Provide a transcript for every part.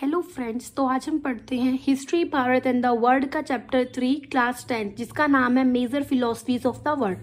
hello friends तो आज हम पढ़ते हैं history Bharat and the world का चैप्टर थ्री क्लास टेंथ जिसका नाम है major philosophies of the world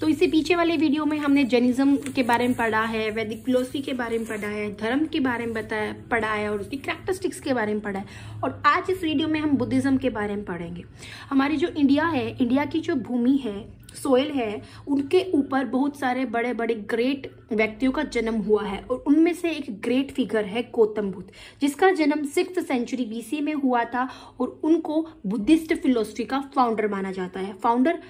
तो इसी पीछे वाले वीडियो में हमने जर्निज्म के बारे में पढ़ा है वैदिक फिलोसफी के बारे में पढ़ा है धर्म के बारे में बताया पढ़ा है और उसकी करेक्टरिस्टिक्स के बारे में पढ़ा है और आज इस वीडियो में हम बुद्धिज़्म के बारे में पढ़ेंगे हमारी जो इंडिया है इंडिया की जो भूमि है सोयल है उनके ऊपर बहुत सारे बड़े बड़े ग्रेट व्यक्तियों का जन्म हुआ है और उनमें से एक ग्रेट फिगर है गौतम बुद्ध जिसका जन्म सिक्स सेंचुरी बी में हुआ था और उनको बुद्धिस्ट फिलोसफी का फाउंडर माना जाता है फाउंडर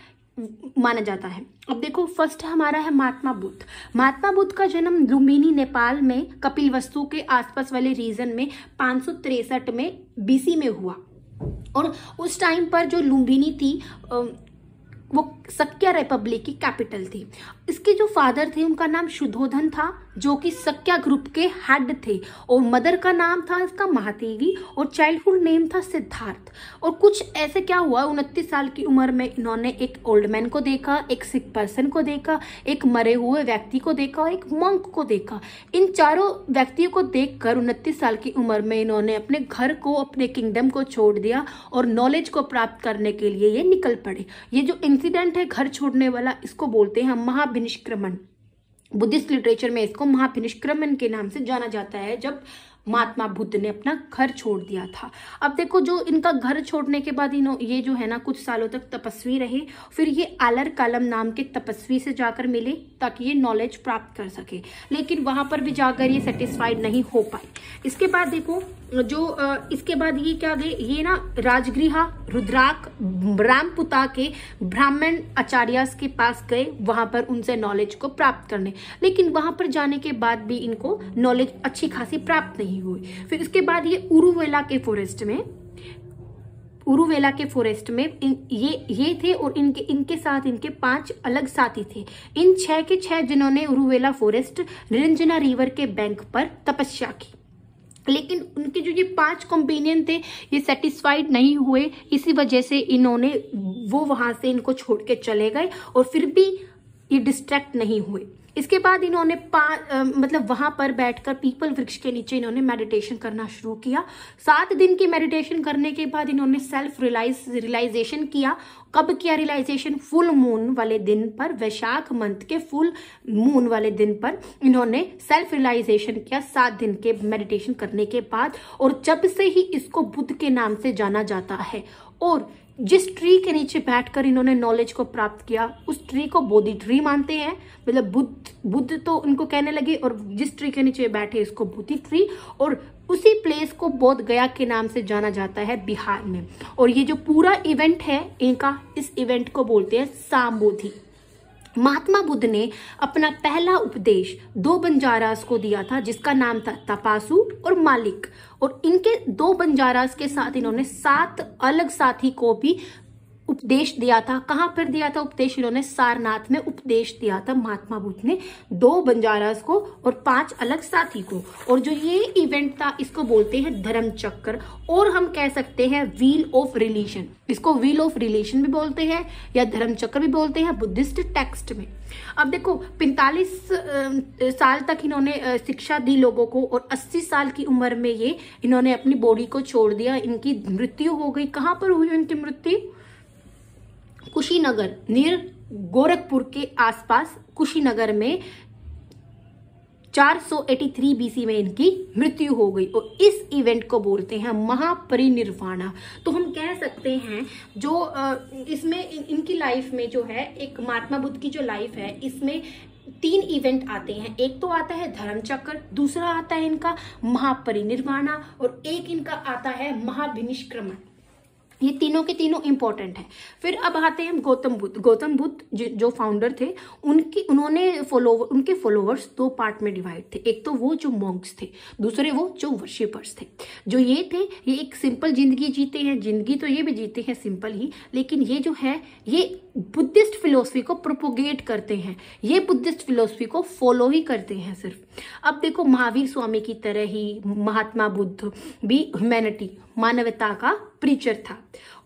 माना जाता है अब देखो फर्स्ट हमारा है महात्मा बुद्ध महात्मा बुद्ध का जन्म लुम्बिनी नेपाल में कपिल वस्तु के आसपास वाले रीजन में पाँच में बीसी में हुआ और उस टाइम पर जो लुम्बिनी थी वो सक्या रिपब्लिक की कैपिटल थी इसके जो फादर थे उनका नाम शुद्धोधन था जो कि सक्या ग्रुप के हेड थे और मदर का नाम था इसका महादेवी और चाइल्डहुड नेम था सिद्धार्थ और कुछ ऐसे क्या हुआ उनतीस साल की उम्र में इन्होंने एक ओल्ड मैन को देखा एक सिख पर्सन को देखा एक मरे हुए व्यक्ति को देखा एक मंक को देखा इन चारों व्यक्तियों को देख उनतीस साल की उम्र में इन्होंने अपने घर को अपने किंगडम को छोड़ दिया और नॉलेज को प्राप्त करने के लिए ये निकल पड़े ये जो इंसिडेंट है घर छोड़ने वाला इसको बोलते हैं महाभिनिष्क्रमण बुद्धिस्ट लिटरेचर में इसको महाभिनिष्क्रमण के नाम से जाना जाता है जब महात्मा बुद्ध ने अपना घर छोड़ दिया था अब देखो जो इनका घर छोड़ने के बाद इन ये जो है ना कुछ सालों तक तपस्वी रहे फिर ये आलर कालम नाम के तपस्वी से जाकर मिले ताकि ये नॉलेज प्राप्त कर सके लेकिन वहां पर भी जाकर ये सेटिस्फाइड नहीं हो पाए इसके बाद देखो जो इसके बाद ये क्या गए ये ना राजगृहा रुद्राक रामपुता के ब्राह्मण आचार्य के पास गए वहां पर उनसे नॉलेज को प्राप्त करने लेकिन वहां पर जाने के बाद भी इनको नॉलेज अच्छी खासी प्राप्त नहीं नहीं हुई फिर उसके बाद ये उरुवेला के फॉरेस्ट में उरुवेला के फॉरेस्ट में ये ये थे और इनके इनके साथ इनके पांच अलग साथी थे इन छह के छह जिन्होंने उरुवेला फॉरेस्ट निरंजना रिवर के बैंक पर तपस्या की लेकिन उनके जो ये पांच कंपेनियन थे ये सेटिस्फाइड नहीं हुए इसी वजह से इन्होंने वो वहां से इनको छोड़ के चले गए और फिर भी ये डिस्ट्रैक्ट नहीं हुए इसके बाद इन्होंने आ, मतलब वहां पर बैठकर पीपल वृक्ष के नीचे इन्होंने मेडिटेशन करना शुरू किया सात दिन की मेडिटेशन करने के बाद इन्होंने सेल्फ रिलाइज रिलाइजेशन किया कब किया रिलाइजेशन फुल मून वाले दिन पर वैशाख मंथ के फुल मून वाले दिन पर इन्होंने सेल्फ रिलाइजेशन किया सात दिन के मेडिटेशन करने के बाद और जब से ही इसको बुद्ध के नाम से जाना जाता है और जिस ट्री के नीचे बैठकर इन्होंने नॉलेज को प्राप्त किया उस ट्री को बोधि ट्री मानते हैं मतलब बुद्ध बुद्ध तो उनको कहने लगे और जिस ट्री के नीचे बैठे इसको बुद्धि ट्री और उसी प्लेस को बोध गया के नाम से जाना जाता है बिहार में और ये जो पूरा इवेंट है इनका इस इवेंट को बोलते हैं सामबोधि महात्मा बुद्ध ने अपना पहला उपदेश दो बंजारास को दिया था जिसका नाम था तपासु और मालिक और इनके दो बंजारास के साथ इन्होंने सात अलग साथी को भी उपदेश दिया था कहाँ पर दिया था उपदेश इन्होंने सारनाथ में उपदेश दिया था महात्मा बुद्ध ने दो बंजारास को और पांच अलग साथी को और जो ये इवेंट था इसको बोलते हैं धर्म चक्र और हम कह सकते हैं व्हील ऑफ रिलेशन इसको व्हील ऑफ रिलेशन भी बोलते हैं या धर्म चक्र भी बोलते हैं बुद्धिस्ट टेक्स्ट में अब देखो पैंतालीस साल तक इन्होंने शिक्षा दी लोगों को और अस्सी साल की उम्र में ये इन्होंने अपनी बॉडी को छोड़ दिया इनकी मृत्यु हो गई कहाँ पर हुई इनकी मृत्यु कुशीनगर नियर गोरखपुर के आसपास कुशीनगर में 483 बीसी में इनकी मृत्यु हो गई और इस इवेंट को बोलते हैं महापरिनिर्वाणा तो हम कह सकते हैं जो इसमें इनकी लाइफ में जो है एक महात्मा बुद्ध की जो लाइफ है इसमें तीन इवेंट आते हैं एक तो आता है धर्म चक्र दूसरा आता है इनका महापरिनिर्वाणा और एक इनका आता है महाभिनिष्क्रमण ये तीनों के तीनों इंपॉर्टेंट हैं फिर अब आते हैं हम गौतम बुद्ध गौतम बुद्ध जो फाउंडर थे उनकी उन्होंने फॉलोवर उनके फॉलोवर्स दो पार्ट में डिवाइड थे एक तो वो जो मॉन्क्स थे दूसरे वो जो वर्शिपर्स थे जो ये थे ये एक सिंपल जिंदगी जीते हैं जिंदगी तो ये भी जीते हैं सिंपल ही लेकिन ये जो है ये बुद्धिस्ट फिलोसफी को प्रोपोगेट करते हैं ये बुद्धिस्ट फिलोसफी को फॉलो ही करते हैं सिर्फ अब देखो महावीर स्वामी की तरह ही महात्मा बुद्ध भी ह्यूमैनिटी मानवता का प्रीचर था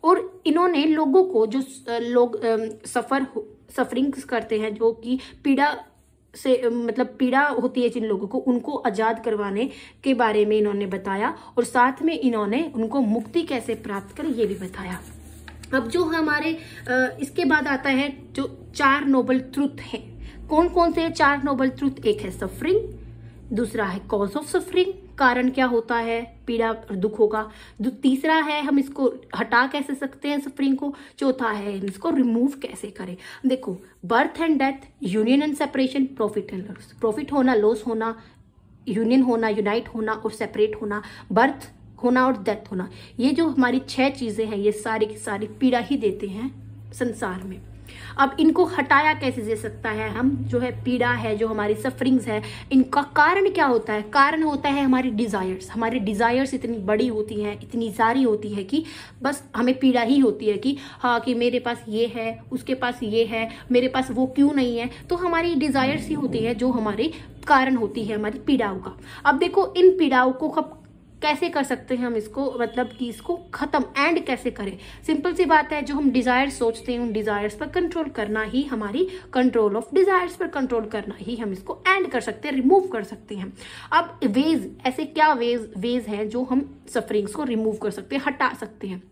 और इन्होंने लोगों को जो लोग सफर सफरिंग करते हैं जो कि पीड़ा से मतलब पीड़ा होती है जिन लोगों को उनको आज़ाद करवाने के बारे में इन्होंने बताया और साथ में इन्होंने उनको मुक्ति कैसे प्राप्त कर ये भी बताया अब जो हमारे इसके बाद आता है जो चार नोबल ट्रुथ हैं कौन कौन से चार नोबल ट्रुथ एक है सफरिंग दूसरा है कॉज ऑफ सफरिंग कारण क्या होता है पीड़ा दुखों का जो तीसरा है हम इसको हटा कैसे सकते हैं सफरिंग को चौथा है इसको रिमूव कैसे करें देखो birth and death union and separation profit and loss profit होना लॉस होना यूनियन होना यूनाइट होना और सेपरेट होना बर्थ होना और डेथ होना ये जो हमारी छह चीजें हैं ये सारी की सारी पीड़ा ही देते हैं संसार में अब इनको हटाया कैसे दे सकता है हम जो है पीड़ा है जो हमारी सफरिंग्स है इनका कारण क्या होता है कारण होता है हमारी डिज़ायर्स हमारे डिज़ायर्स इतनी बड़ी होती हैं इतनी सारी होती है कि बस हमें पीड़ा ही होती है कि हाँ कि मेरे पास ये है उसके पास ये है मेरे पास वो क्यों नहीं है तो हमारी डिज़ायर्स ही होती है जो हमारे कारण होती है हमारी पीड़ाओं का अब देखो इन पीड़ाओं को कब कैसे कर सकते हैं हम इसको मतलब कि इसको ख़त्म एंड कैसे करें सिंपल सी बात है जो हम डिज़ायर सोचते हैं उन डिज़ायर्स पर कंट्रोल करना ही हमारी कंट्रोल ऑफ डिज़ायर्स पर कंट्रोल करना ही हम इसको एंड कर सकते हैं रिमूव कर सकते हैं अब वेज ऐसे क्या वेज वेज हैं जो हम सफरिंग्स को रिमूव कर सकते हैं हटा सकते हैं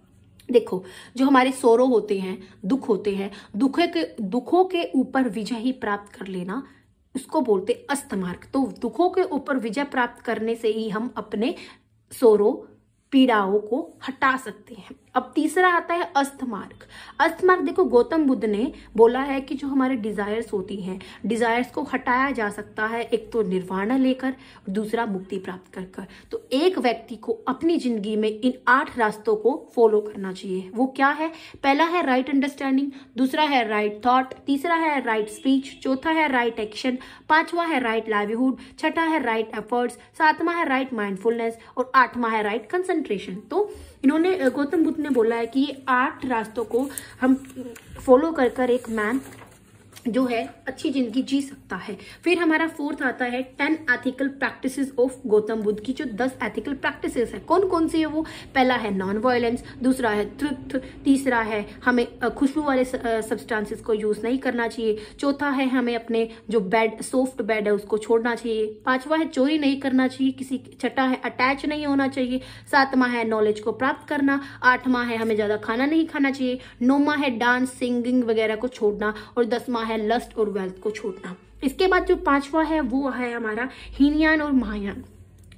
देखो जो हमारे सोरो होते हैं दुख होते हैं दुखे के दुखों के ऊपर विजय ही प्राप्त कर लेना उसको बोलते अस्तमार्ग तो दुखों के ऊपर विजय प्राप्त करने से ही हम अपने शोरों पीड़ाओं को हटा सकते हैं अब तीसरा आता है अस्थ मार्ग अस्थ मार्ग देखो गौतम बुद्ध ने बोला है कि जो हमारे डिजायर्स होती हैं डिजायर्स को हटाया जा सकता है एक तो निर्वाणा लेकर दूसरा मुक्ति प्राप्त कर कर तो एक व्यक्ति को अपनी जिंदगी में इन आठ रास्तों को फॉलो करना चाहिए वो क्या है पहला है राइट अंडरस्टैंडिंग दूसरा है राइट थॉट तीसरा है राइट स्पीच चौथा है राइट एक्शन पांचवा है राइट लाइवलीहुड छठा है राइट एफर्ट्स सातवां है राइट माइंडफुलनेस और आठवां है राइट कंसेंट्रेशन तो इन्होंने गौतम बुद्ध ने बोला है कि आठ रास्तों को हम फॉलो कर कर एक मैन जो है अच्छी जिंदगी जी सकता है फिर हमारा फोर्थ आता है ten ethical practices of Gautam Buddha की जो दस एथिकल प्रैक्टिसेस है कौन कौन सी है वो पहला है नॉन वायलेंस दूसरा है तृप्त तीसरा है हमें खुशबू वाले सब्सटेंसेस को यूज नहीं करना चाहिए चौथा है हमें अपने जो बेड सॉफ्ट बेड है उसको छोड़ना चाहिए पांचवा है चोरी नहीं करना चाहिए किसी छठा है अटैच नहीं होना चाहिए सातवा है नॉलेज को प्राप्त करना आठवां है हमें ज्यादा खाना नहीं खाना चाहिए नौवा है डांस सिंगिंग वगैरह को छोड़ना और दसवा है लस्ट और वेल्थ को छोड़ना इसके बाद जो पांचवा है वो है हमारा हीनयान और महायान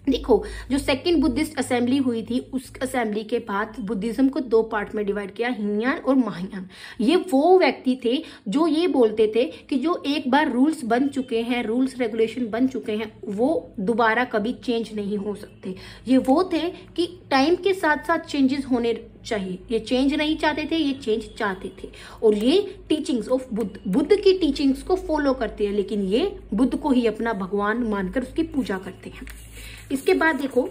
देखो जो सेकंड बुद्धिस्ट असेंबली हुई थी उस असेंबली के बाद बुद्धिज्म को दो पार्ट में डिवाइड किया हिन्यान और महायान ये वो व्यक्ति थे जो ये बोलते थे कि जो एक बार रूल्स बन चुके हैं रूल्स रेगुलेशन बन चुके हैं वो दोबारा कभी चेंज नहीं हो सकते ये वो थे कि टाइम के साथ साथ चेंजेस होने चाहिए ये चेंज नहीं चाहते थे ये चेंज चाहते थे और ये टीचिंग्स ऑफ बुद्ध बुद्ध की टीचिंग्स को फॉलो करते हैं लेकिन ये बुद्ध को ही अपना भगवान मानकर उसकी पूजा करते हैं इसके बाद देखो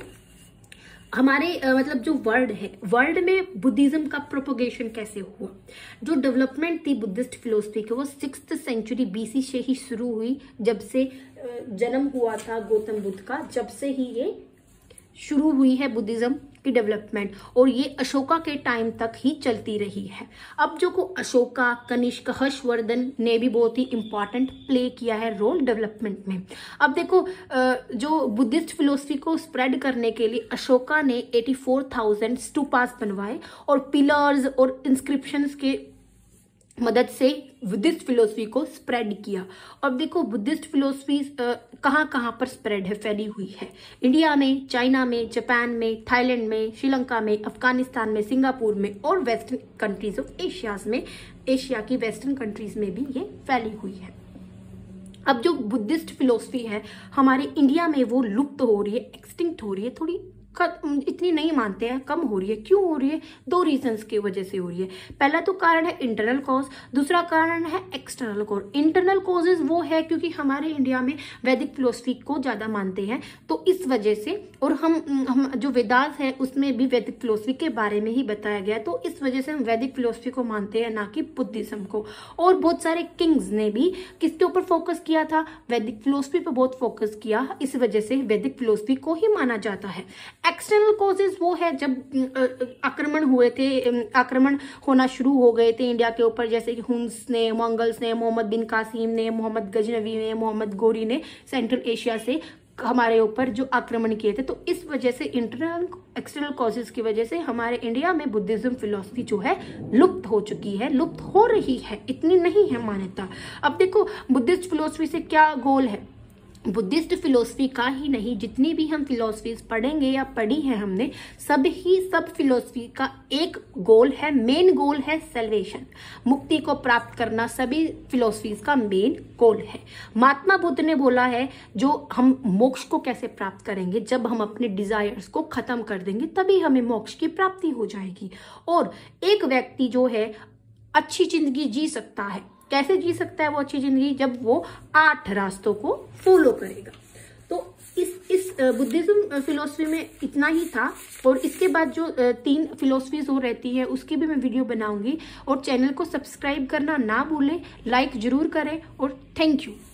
हमारे मतलब जो वर्ल्ड है वर्ल्ड में बुद्धिज्म का प्रोपोगेशन कैसे हुआ जो डेवलपमेंट थी बुद्धिस्ट फिलोसफी की वो सिक्स सेंचुरी बीसी से ही शुरू हुई जब से जन्म हुआ था गौतम बुद्ध का जब से ही ये शुरू हुई है बुद्धिज्म की डेवलपमेंट और ये अशोका के टाइम तक ही चलती रही है अब जो को अशोका कनिष्क हर्षवर्धन ने भी बहुत ही इंपॉर्टेंट प्ले किया है रोल डेवलपमेंट में अब देखो जो बुद्धिस्ट फिलोसफी को स्प्रेड करने के लिए अशोका ने 84,000 स्टूपास बनवाए और पिलर्स और इंस्क्रिप्शंस के मदद से बुद्धिस्ट फिलोसफी को स्प्रेड किया अब देखो बुद्धिस्ट फिलोसफी कहाँ कहाँ पर स्प्रेड है फैली हुई है इंडिया में चाइना में जापान में थाईलैंड में श्रीलंका में अफगानिस्तान में सिंगापुर में और वेस्टर्न कंट्रीज ऑफ एशियाज में एशिया की वेस्टर्न कंट्रीज में भी ये फैली हुई है अब जो बुद्धिस्ट फिलोसफी है हमारे इंडिया में वो लुप्त हो रही है एक्सटिंक्ट हो रही है थोड़ी इतनी नहीं मानते हैं कम हो रही है क्यों हो रही है दो रीजंस की वजह से हो रही है पहला तो कारण है इंटरनल कॉज दूसरा कारण है एक्सटर्नल कॉज इंटरनल कॉजेज वो है क्योंकि हमारे इंडिया में वैदिक फिलोसफी को ज़्यादा मानते हैं तो इस वजह से और हम हम जो वेदास है उसमें भी वैदिक फिलोसफी के बारे में ही बताया गया तो इस वजह से हम वैदिक फिलोसफी को मानते हैं ना कि बुद्धिज्म को और बहुत सारे किंग्स ने भी किसके ऊपर फोकस किया था वैदिक फिलोसफी पर बहुत फोकस किया इस वजह से वैदिक फिलोसफी को ही माना जाता है एक्सटर्नल कॉजेज वो है जब आक्रमण हुए थे आक्रमण होना शुरू हो गए थे इंडिया के ऊपर जैसे कि हुंस ने मंगल्स ने मोहम्मद बिन कासिम ने मोहम्मद गजनवी ने मोहम्मद गोरी ने सेंट्रल एशिया से हमारे ऊपर जो आक्रमण किए थे तो इस वजह से इंटरनल एक्सटर्नल कॉजेज की वजह से हमारे इंडिया में बुद्धिज्म फिलोसफी जो है लुप्त हो चुकी है लुप्त हो रही है इतनी नहीं है मान्यता अब देखो बुद्धिस्ट फिलोसफी से क्या गोल है बुद्धिस्ट फिलोसफी का ही नहीं जितनी भी हम फिलोसफीज पढ़ेंगे या पढ़ी है हमने सब ही सब फिलोसफी का एक गोल है मेन गोल है सेल्वेशन मुक्ति को प्राप्त करना सभी फिलोसफीज का मेन गोल है महात्मा बुद्ध ने बोला है जो हम मोक्ष को कैसे प्राप्त करेंगे जब हम अपने डिजायर्स को खत्म कर देंगे तभी हमें मोक्ष की प्राप्ति हो जाएगी और एक व्यक्ति जो है अच्छी जिंदगी जी सकता है कैसे जी सकता है वो अच्छी जिंदगी जब वो आठ रास्तों को फॉलो करेगा तो इस इस बुद्धिज्म फिलोसफी में इतना ही था और इसके बाद जो तीन फिलोसफीज और रहती है उसकी भी मैं वीडियो बनाऊंगी और चैनल को सब्सक्राइब करना ना भूलें लाइक जरूर करें और थैंक यू